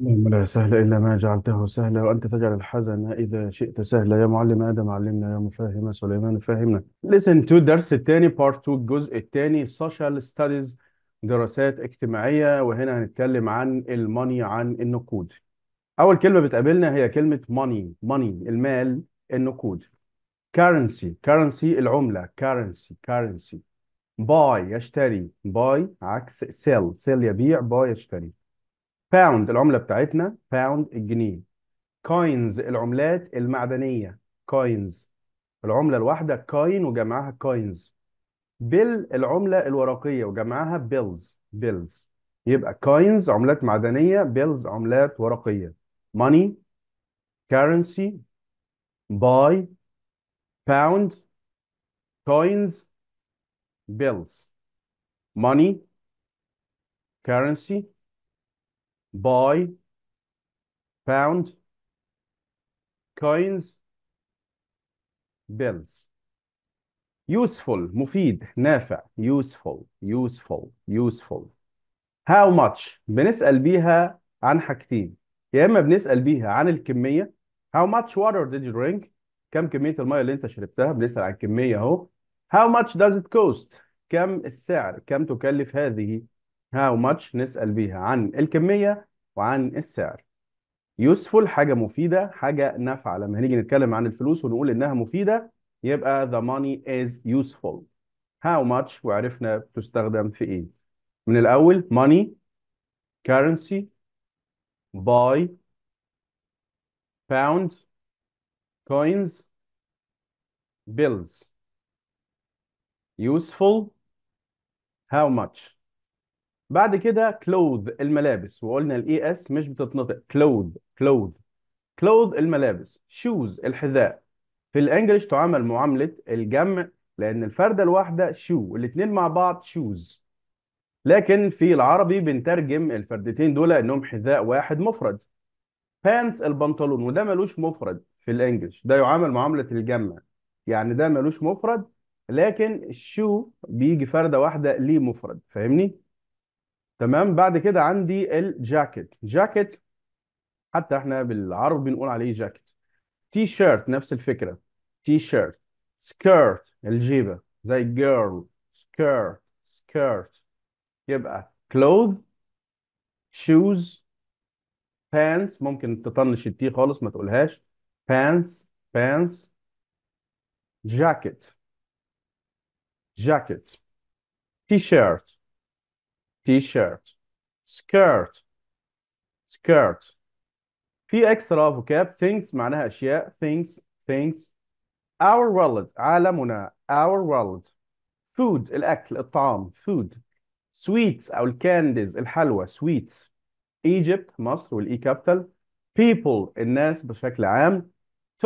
اللهم نعم، لا سهل إلا ما جعلته سهلا وأنت تجعل الحزن إذا شئت سهلا يا معلم آدم علمنا يا مفهم سليمان فهمنا Listen to الدرس الثاني part 2 الجزء الثاني social studies دراسات اجتماعية وهنا هنتكلم عن الماني عن النقود أول كلمة بتقابلنا هي كلمة money money المال النقود currency currency العملة currency currency buy يشتري buy عكس sell sell يبيع buy يشتري باوند العملة بتاعتنا باوند الجنيه كوينز العملات المعدنية كوينز العملة الواحدة كوين وجمعها كوينز بيل العملة الورقية وجمعها بيلز بيلز يبقى كوينز عملات معدنية بيلز عملات ورقية ماني كارنسي باي باوند كوينز بيلز ماني كارنسي buy, pound, coins, bills. Useful, مفيد, نافع, useful, useful, useful. How much? بنسأل بيها عن حاجتين. يا إما بنسأل بيها عن الكمية. How much water did you drink? كم كمية المية اللي أنت شربتها؟ بنسأل عن الكمية أهو. How much does it cost? كم السعر؟ كم تكلف هذه هاو ماتش نسأل بيها عن الكمية وعن السعر useful حاجة مفيدة حاجة نافعة لما هنيجي نتكلم عن الفلوس ونقول إنها مفيدة يبقى the money is useful how much وعرفنا بتستخدم في إيه من الأول money currency buy pound coins bills useful how much بعد كده كلوذ الملابس وقلنا الاي اس e مش بتتنطق كلوذ كلوذ كلوذ الملابس شوز الحذاء في الانجليش تعامل معامله الجمع لان الفرده الواحده شو الاثنين مع بعض شوز لكن في العربي بنترجم الفردتين دول انهم حذاء واحد مفرد بانس البنطلون وده ملوش مفرد في الانجليش ده يعامل معامله الجمع يعني ده ملوش مفرد لكن الشو بيجي فرده واحده ليه مفرد فاهمني تمام بعد كده عندي الجاكيت جاكيت حتى احنا بالعربي بنقول عليه جاكيت تي شيرت نفس الفكره تي شيرت سكيرت الجيبه زي جيرل سكيرت سكيرت يبقى كلوث شوز بانس ممكن تطنش التي خالص ما تقولهاش بانس بانس جاكيت جاكيت تي شيرت تيشيرت سكيرت سكيرت في اكسترا فوكاب things معناها اشياء things things our world عالمنا our world food الاكل الطعام food sweets او الكانديز الحلوى sweets Egypt مصر والاي كابيتال people الناس بشكل عام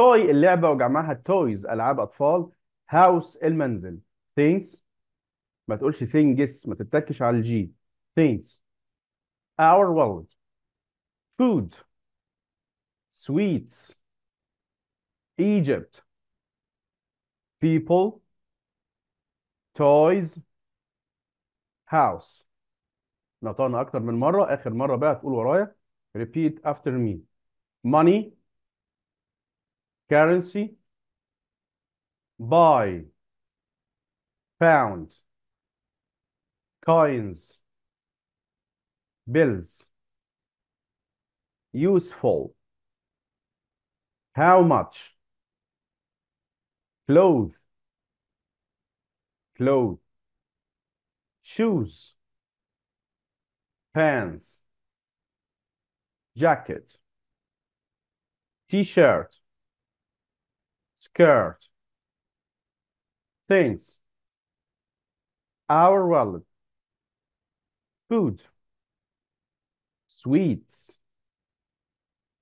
toy اللعبه وجمعها toys العاب اطفال house المنزل things ما تقولش things ما تتكش على الجي things our world food sweets egypt people toys house نطقنا اكتر من مره اخر مرة بقى تقول ورايا repeat after me money currency buy pound coins bills useful how much clothes clothes shoes pants jacket t-shirt skirt things our wallet food sweets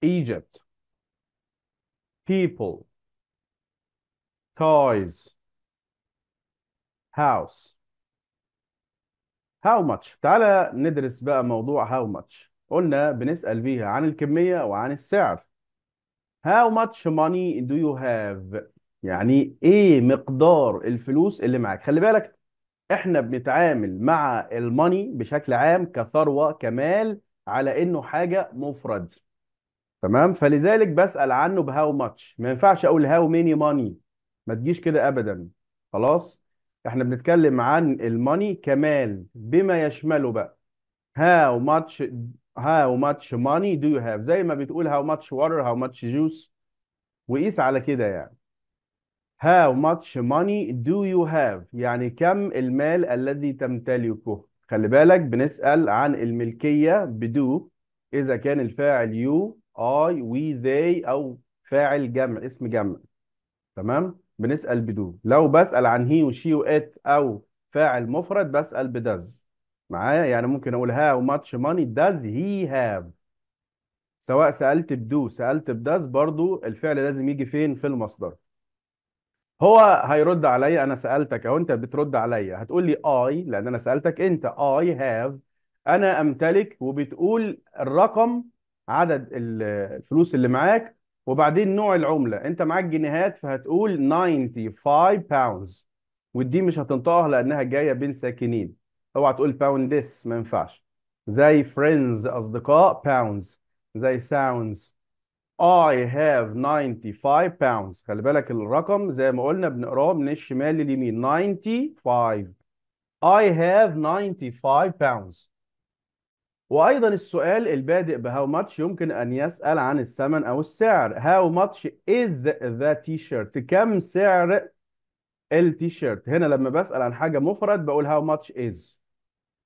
Egypt people toys house how much تعالى ندرس بقى موضوع how much قلنا بنسأل بيها عن الكمية وعن السعر how much money do you have يعني ايه مقدار الفلوس اللي معاك خلي بالك احنا بنتعامل مع الماني بشكل عام كثروة كمال على انه حاجه مفرد تمام فلذلك بسال عنه بهاو ماتش ما ينفعش اقول هاو ميني ماني ما تجيش كده ابدا خلاص احنا بنتكلم عن الماني كمال بما يشمله بقى هاو ماتش هاو ماتش ماني دو يو هاف زي ما بتقول هاو ماتش واتر هاو ماتش جوس وقيس على كده يعني How much money do you have؟ يعني كم المال الذي تمتلكه؟ خلي بالك بنسأل عن الملكية بدو إذا كان الفاعل يو اي وي ذي أو فاعل جمع اسم جمع تمام بنسأل بدو لو بسأل عن هي وشي وإت أو فاعل مفرد بسأل بداز معايا يعني ممكن أقول هاو ماتش ماني داز هي هاف سواء سألت بدو سألت بداز برضو الفعل لازم يجي فين في المصدر هو هيرد عليا انا سالتك او انت بترد عليا هتقول لي اي لان انا سالتك انت اي هاف انا امتلك وبتقول الرقم عدد الفلوس اللي معاك وبعدين نوع العمله انت معاك جنيهات فهتقول 95 باوندز ودي مش هتنطقها لانها جايه بين ساكنين اوعى تقول باوندس ما ينفعش زي فريندز اصدقاء باوندز زي ساوندز I have 95 pounds خلي بالك الرقم زي ما قلنا بنقراه من الشمال لليمين 95 I have 95 pounds وأيضا السؤال البادئ بهاو ماتش يمكن أن يسأل عن الثمن أو السعر هاو ماتش إز ذا تي شيرت كم سعر التيشيرت هنا لما بسأل عن حاجة مفرد بقول هاو ماتش إز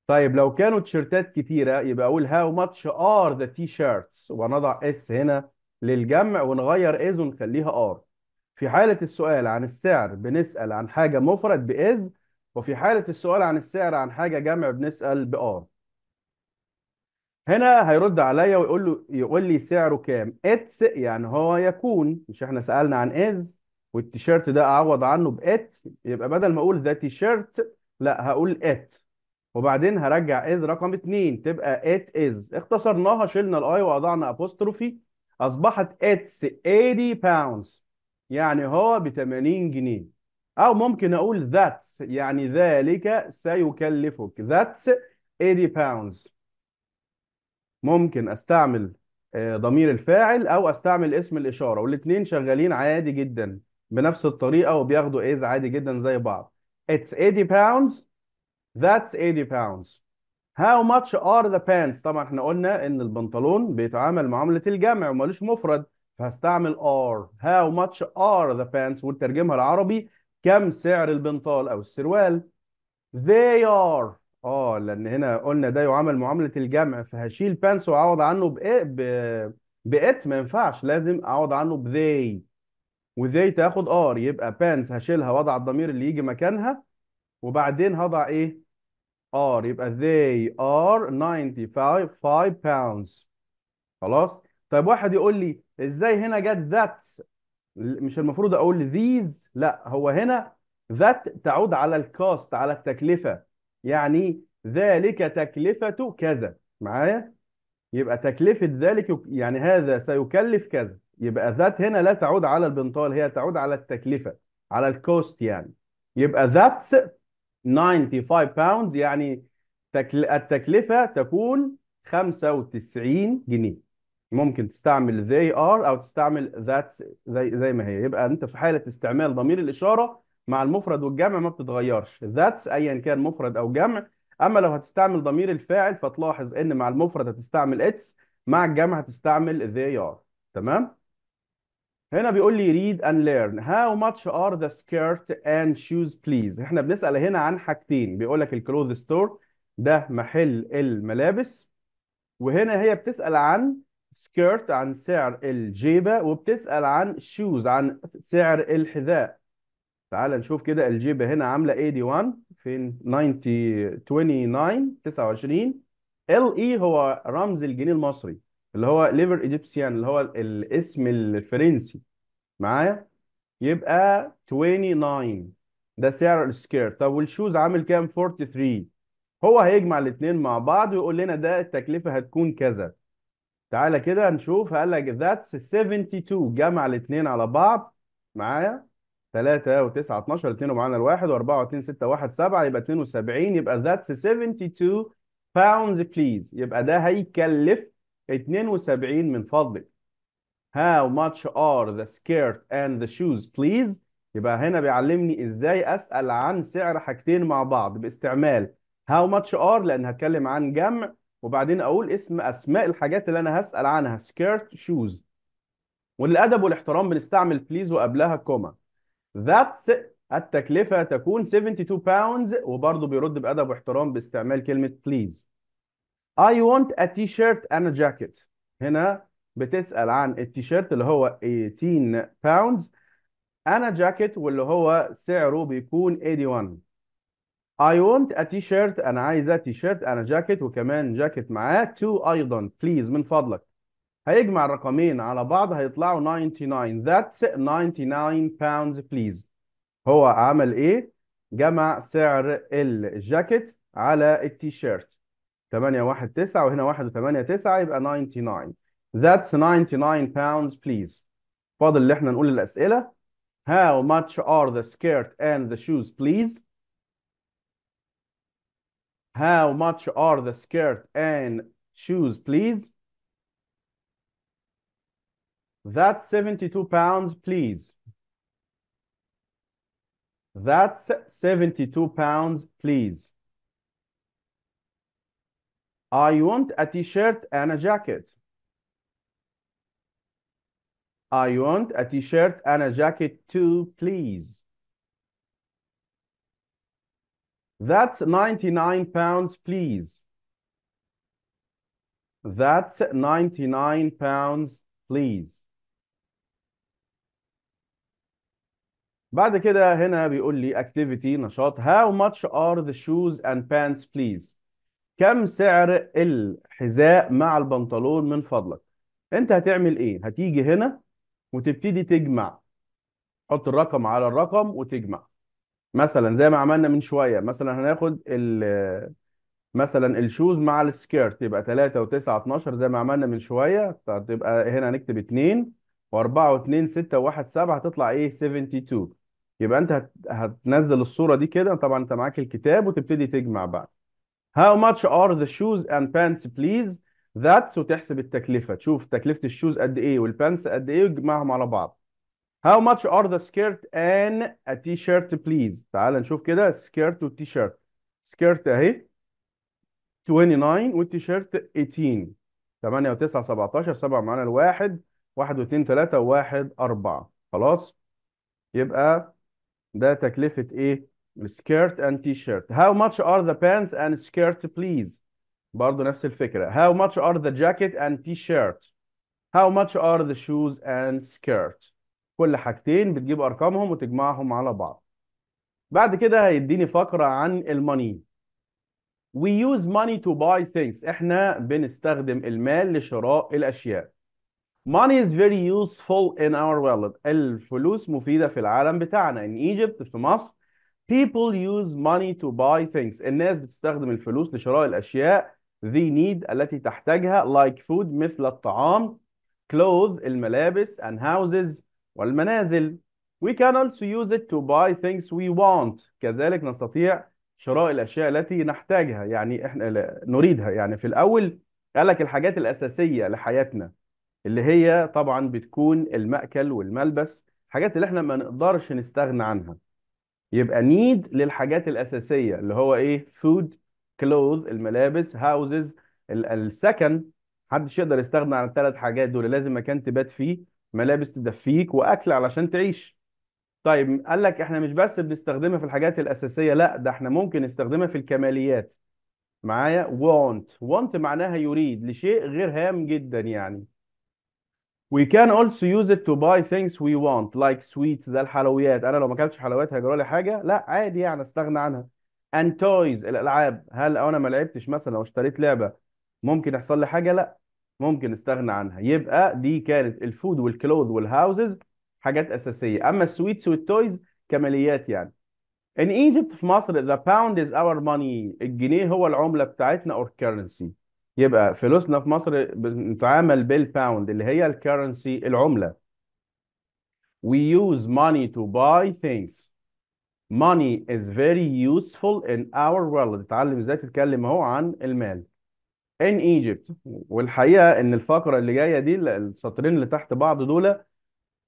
طيب لو كانوا تيشيرتات كتيرة يبقى أقول هاو ماتش آر ذا تي شيرتس ونضع إس هنا للجمع ونغير إذ ونخليها آر في حالة السؤال عن السعر بنسأل عن حاجة مفرد بإذ وفي حالة السؤال عن السعر عن حاجة جمع بنسأل بآر هنا هيرد عليا ويقول له يقول لي سعره كام اتس يعني هو يكون مش احنا سألنا عن از والتيشيرت ده اعوض عنه بات يبقى بدل ما اقول ذا تيشيرت لا هقول ات وبعدين هرجع از رقم 2 تبقى ات از اختصرناها شلنا الاي ووضعنا ابوستروفي اصبحت اتس 80 باوندز يعني هو ب 80 جنيه او ممكن اقول ذاتس يعني ذلك سيكلفك ذاتس 80 باوندز ممكن استعمل آه، ضمير الفاعل او استعمل اسم الاشاره والاثنين شغالين عادي جدا بنفس الطريقه وبياخدوا إيز عادي جدا زي بعض it's 80 pounds that's 80 pounds هاو ماتش ار ذا بانس طبعا احنا قلنا ان البنطلون بيتعامل معامله الجمع ومالوش مفرد فهستعمل ار هاو ماتش ار ذا بانس وترجمها العربي كم سعر البنطال او السروال they are اه لان هنا قلنا ده يعامل معامله الجمع فهشيل بانس واعوض عنه بايه ب... ات ما ينفعش لازم اعوض عنه بذي وذي تاخد ار يبقى بانس هشيلها واضع الضمير اللي يجي مكانها وبعدين هضع ايه are يبقى they are 95 pounds خلاص طيب واحد يقول لي ازاي هنا جت that's مش المفروض اقول these لا هو هنا that تعود على الكاست على التكلفه يعني ذلك تكلفه كذا معايا يبقى تكلفه ذلك يعني هذا سيكلف كذا يبقى ذات هنا لا تعود على البنطال هي تعود على التكلفه على الكوست يعني يبقى ذاتس 95 باوند يعني التكلفه تكون 95 جنيه ممكن تستعمل they are او تستعمل that's زي زي ما هي يبقى انت في حاله استعمال ضمير الاشاره مع المفرد والجمع ما بتتغيرش that's ايا كان مفرد او جمع اما لو هتستعمل ضمير الفاعل فتلاحظ ان مع المفرد هتستعمل its مع الجمع هتستعمل they are تمام هنا بيقول لي read and learn how much are the skirt and shoes please احنا بنسأل هنا عن حاجتين بيقول لك الكلوز ستور ده محل الملابس وهنا هي بتسأل عن سكيرت عن سعر الجيبة وبتسأل عن شوز عن سعر الحذاء تعال نشوف كده الجيبة هنا عاملة 81 فين 90 29 29 LE هو رمز الجنيه المصري اللي هو ليفر ايجيبسيان اللي هو الاسم الفرنسي معايا يبقى 29 ده سعر السكيرت طب والشوز عامل كام 43 هو هيجمع الاثنين مع بعض ويقول لنا ده التكلفة هتكون كذا تعالى كده نشوف قال لك ذاتس 72 جمع الاثنين على بعض معايا 3 و9 12 الاثنين ومعانا الواحد و4 و2 6 1 7 يبقى 72 يبقى ذاتس 72 باوندز بليز يبقى ده هيكلف 72 من فضلك How much are the skirt and the shoes please يبقى هنا بيعلمني ازاي اسال عن سعر حاجتين مع بعض باستعمال how much are لان هتكلم عن جمع وبعدين اقول اسم اسماء الحاجات اللي انا هسال عنها skirt shoes وللادب والاحترام بنستعمل please وقبلها كوما that's التكلفه تكون 72 pounds وبرضه بيرد بادب واحترام باستعمال كلمه please I want a t-shirt and a jacket هنا بتسأل عن التيشيرت اللي هو 18 and انا jacket واللي هو سعره بيكون 81 I want a t-shirt انا عايزه t-shirt انا jacket وكمان jacket معاه 2 ايضا بليز من فضلك هيجمع الرقمين على بعض هيطلعوا 99 that's 99 pounds please هو عمل ايه جمع سعر الجاكيت على التيشيرت 8 1 9 وهنا 1 و8 9 يبقى 99 That's 99 pounds please فاضل اللي احنا نقول الأسئلة How much are the skirt and the shoes please How much are the skirt and shoes please That's 72 pounds please That's 72 pounds please I want a t-shirt and a jacket. I want a t-shirt and a jacket too, please. That's 99 pounds, please. That's 99 pounds, please. بعد كده هنا بيقول لي activity نشاط how much are the shoes and pants please كم سعر الحذاء مع البنطلون من فضلك انت هتعمل ايه هتيجي هنا وتبتدي تجمع حط الرقم على الرقم وتجمع مثلا زي ما عملنا من شويه مثلا هناخد ال مثلا الشوز مع السكيرت يبقى 3 و9 12 زي ما عملنا من شويه فتبقى هنا هنكتب 2 و4 و2 6 و1 7 هتطلع ايه 72 يبقى انت هتنزل الصوره دي كده طبعا انت معاك الكتاب وتبتدي تجمع بقى How much are the shoes and pants please That's وتحسب التكلفة تشوف تكلفة الشوز قد إيه والبانس قد إيه وتجمعهم على بعض How much are the skirt and a t-shirt please تعال نشوف كده skirt والتيشيرت skirt أهي 29 والتيشيرت 18 8 و9 17 7 معانا الواحد 1 و2 3 و1 4 خلاص يبقى ده تكلفة إيه skirt and t-shirt how much are the pants and skirt please برضه نفس الفكرة how much are the jacket and t-shirt how much are the shoes and skirt كل حاجتين بتجيب أرقامهم وتجمعهم على بعض بعد كده هيديني فقرة عن الماني we use money to buy things احنا بنستخدم المال لشراء الأشياء Money is very useful in our world. الفلوس مفيدة في العالم بتاعنا. In Egypt في مصر People use money to buy things. الناس بتستخدم الفلوس لشراء الأشياء they need التي تحتاجها like food مثل الطعام clothes الملابس and houses والمنازل. We can also use it to buy things we want. كذلك نستطيع شراء الأشياء التي نحتاجها يعني إحنا نريدها يعني في الأول قال لك الحاجات الأساسية لحياتنا اللي هي طبعا بتكون المأكل والملبس حاجات اللي احنا ما نقدرش نستغنى عنها يبقى نيد للحاجات الاساسيه اللي هو ايه فود كلوز الملابس هاوزز السكن محدش يقدر يستغنى عن الثلاث حاجات دول لازم مكان تبات فيه ملابس تدفيك واكل علشان تعيش طيب قال لك احنا مش بس بنستخدمها في الحاجات الاساسيه لا ده احنا ممكن نستخدمها في الكماليات معايا want want معناها يريد لشيء غير هام جدا يعني We can also use it to buy things we want like sweets زي الحلويات انا لو ما اكلتش حلويات هيجرى لي حاجه لا عادي يعني استغنى عنها and toys الالعاب هل انا ما لعبتش مثلا او اشتريت لعبه ممكن يحصل لي حاجه لا ممكن استغنى عنها يبقى دي كانت الفود والكلوز والهاوسز حاجات اساسيه اما السويتس والتويز كماليات يعني in Egypt في مصر the pound is our money الجنيه هو العمله بتاعتنا or currency يبقى فلوسنا في مصر بنتعامل بالباوند اللي هي الكرنسي العملة we use money to buy things money is very useful in our world اتعلم ازاي تتكلم اهو عن المال in Egypt والحقيقة ان الفقرة اللي جاية دي السطرين اللي تحت بعض دول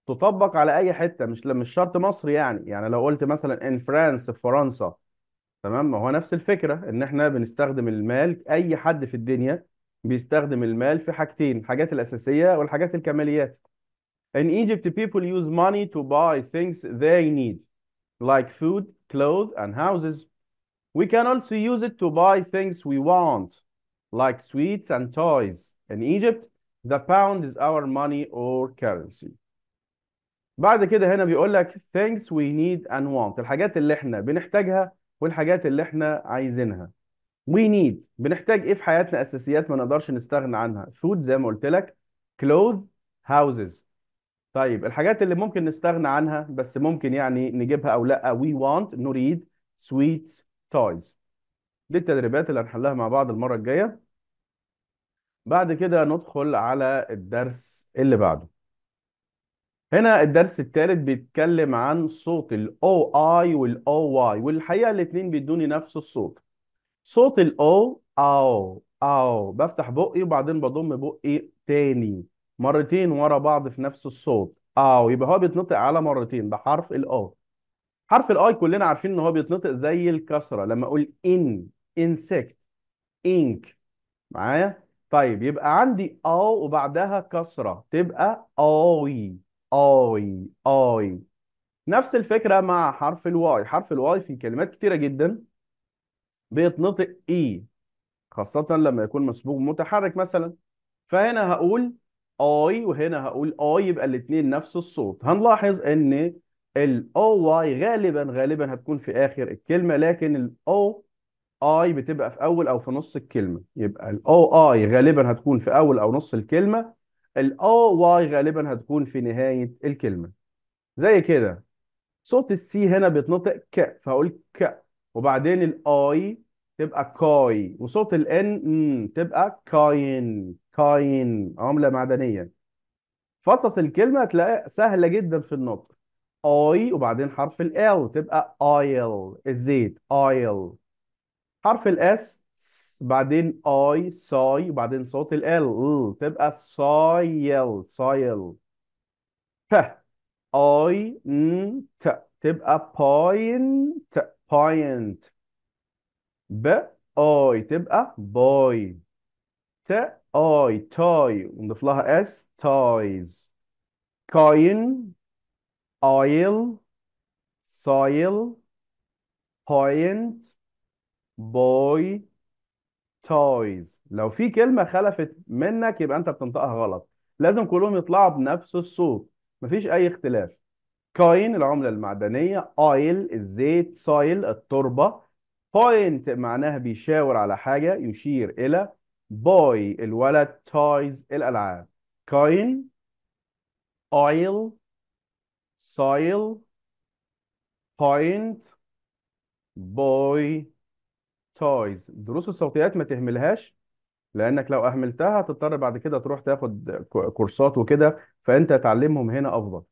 تطبق على اي حتة مش مش شرط مصر يعني يعني لو قلت مثلا in France في فرنسا تمام ما هو نفس الفكرة ان احنا بنستخدم المال اي حد في الدنيا بيستخدم المال في حاجتين الحاجات الأساسية والحاجات الكماليات In Egypt people use money to buy things they need like food, clothes and houses We can also use it to buy things we want like sweets and toys In Egypt the pound is our money or currency بعد كده هنا بيقول لك things we need and want الحاجات اللي احنا بنحتاجها والحاجات اللي احنا عايزينها وي نيد بنحتاج ايه في حياتنا اساسيات ما نقدرش نستغنى عنها فود زي ما قلت لك كلوث هاوزز طيب الحاجات اللي ممكن نستغنى عنها بس ممكن يعني نجيبها او لا وي وانت نريد سويتس تويز دي التدريبات اللي هنحلها مع بعض المره الجايه بعد كده ندخل على الدرس اللي بعده هنا الدرس الثالث بيتكلم عن صوت ال OI وال OY والحقيقة الاتنين بيدوني نفس الصوت صوت ال O أو أو بفتح بقي وبعدين بضم بقي تاني مرتين ورا بعض في نفس الصوت أو يبقى هو بيتنطق على مرتين بحرف الـ ال O حرف I كلنا عارفين ان هو بيتنطق زي الكسره لما اقول ان انسكت انك معايا طيب يبقى عندي او وبعدها كسره تبقى اوي اي اي نفس الفكرة مع حرف الواي حرف الواي في كلمات كتيرة جدا بيتنطق اي خاصة لما يكون مسبوق متحرك مثلا فهنا هقول اي وهنا هقول اي يبقى الاثنين نفس الصوت هنلاحظ ان الاو واي غالبا غالبا هتكون في اخر الكلمة لكن الاو اي بتبقى في اول او في نص الكلمة يبقى الاو اي غالبا هتكون في اول او نص الكلمة الاو آه واي غالبا هتكون في نهاية الكلمة زي كده صوت السي هنا بيتنطق ك فهقول ك وبعدين الاي تبقى كاي وصوت الان تبقى كاين كاين عملة معدنية فصص الكلمة هتلاقيها سهلة جدا في النطق اي وبعدين حرف ال تبقى ايل الزيت ايل حرف الاس بعدين اي ساي وبعدين صوت ال ال تبقى سايل سايل ف اي ن ت تبقى باينت باينت ب اي تبقى باي ت اي تاي ونضيف لها اس تايز كاين ايل سايل باينت بوي تويز لو في كلمة خلفت منك يبقى أنت بتنطقها غلط لازم كلهم يطلعوا بنفس الصوت مفيش أي اختلاف كاين العملة المعدنية oil الزيت soil التربة point معناها بيشاور على حاجة يشير إلى boy الولد تويز الألعاب كاين oil soil point boy تويز دروس الصوتيات ما تهملهاش لانك لو اهملتها هتضطر بعد كده تروح تاخد كورسات وكده فانت تعلمهم هنا افضل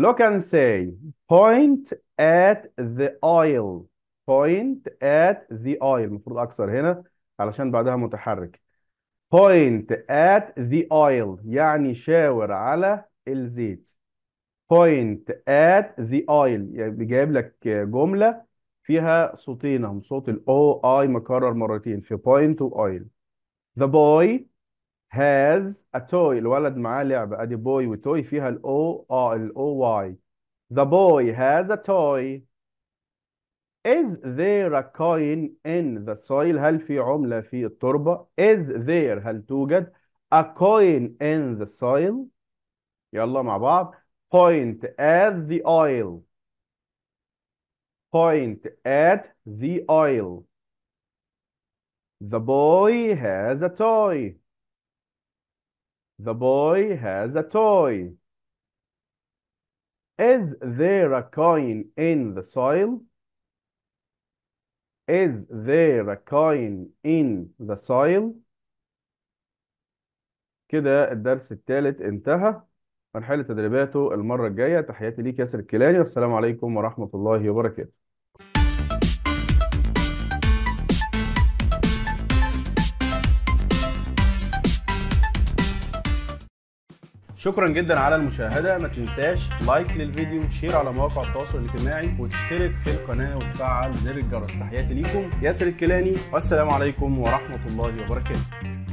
look and say point at the aisle point at the aisle المفروض اكثر هنا علشان بعدها متحرك point at the aisle يعني شاور على الزيت point at the aisle يعني جايب لك جملة فيها صوتين هم صوت الاو اي مكرر مرتين في بوينت واويل The boy has a toy الولد معاه لعبة ادي boy وتوي فيها الاو اه الاو واي The boy has a toy Is there a coin in the soil هل في عملة في التربة Is there هل توجد a coin in the soil يلا مع بعض Point at the oil point at the oil. The boy has a toy. The boy has a toy. Is there a coin in the soil? Is there a coin in the soil? كده الدرس الثالث انتهى هنحل تدريباته المرة الجاية تحياتي ليك ياسر الكيلاني والسلام عليكم ورحمة الله وبركاته شكرا جدا على المشاهده ما تنساش لايك للفيديو شير على مواقع التواصل الاجتماعي وتشترك في القناه وتفعل زر الجرس تحياتي ليكم ياسر الكيلاني والسلام عليكم ورحمه الله وبركاته